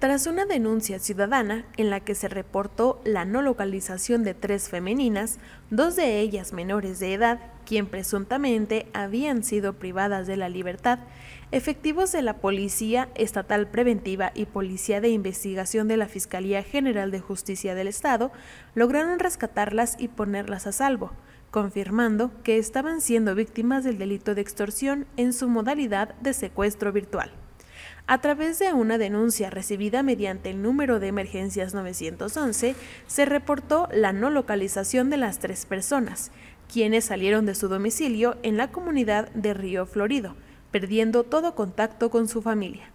Tras una denuncia ciudadana en la que se reportó la no localización de tres femeninas, dos de ellas menores de edad, quien presuntamente habían sido privadas de la libertad, efectivos de la Policía Estatal Preventiva y Policía de Investigación de la Fiscalía General de Justicia del Estado lograron rescatarlas y ponerlas a salvo, confirmando que estaban siendo víctimas del delito de extorsión en su modalidad de secuestro virtual. A través de una denuncia recibida mediante el número de emergencias 911, se reportó la no localización de las tres personas, quienes salieron de su domicilio en la comunidad de Río Florido, perdiendo todo contacto con su familia.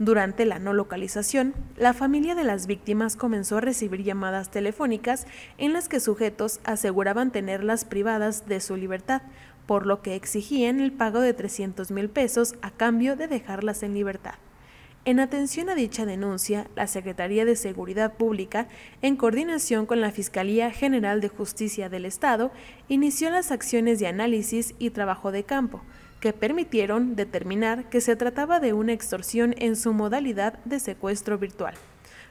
Durante la no localización, la familia de las víctimas comenzó a recibir llamadas telefónicas en las que sujetos aseguraban tenerlas privadas de su libertad, por lo que exigían el pago de 300 mil pesos a cambio de dejarlas en libertad. En atención a dicha denuncia, la Secretaría de Seguridad Pública, en coordinación con la Fiscalía General de Justicia del Estado, inició las acciones de análisis y trabajo de campo, que permitieron determinar que se trataba de una extorsión en su modalidad de secuestro virtual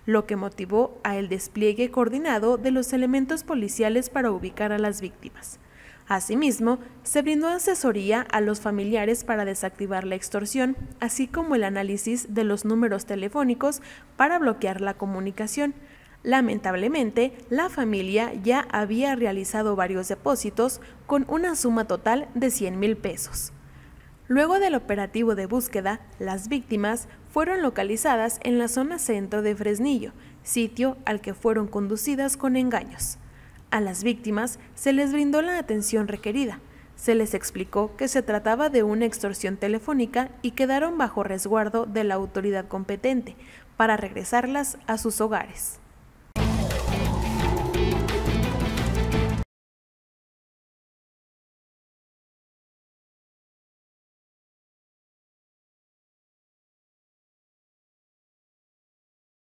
lo que motivó a el despliegue coordinado de los elementos policiales para ubicar a las víctimas. Asimismo, se brindó asesoría a los familiares para desactivar la extorsión, así como el análisis de los números telefónicos para bloquear la comunicación. Lamentablemente, la familia ya había realizado varios depósitos con una suma total de 100 mil pesos. Luego del operativo de búsqueda, las víctimas fueron localizadas en la zona centro de Fresnillo, sitio al que fueron conducidas con engaños. A las víctimas se les brindó la atención requerida. Se les explicó que se trataba de una extorsión telefónica y quedaron bajo resguardo de la autoridad competente para regresarlas a sus hogares.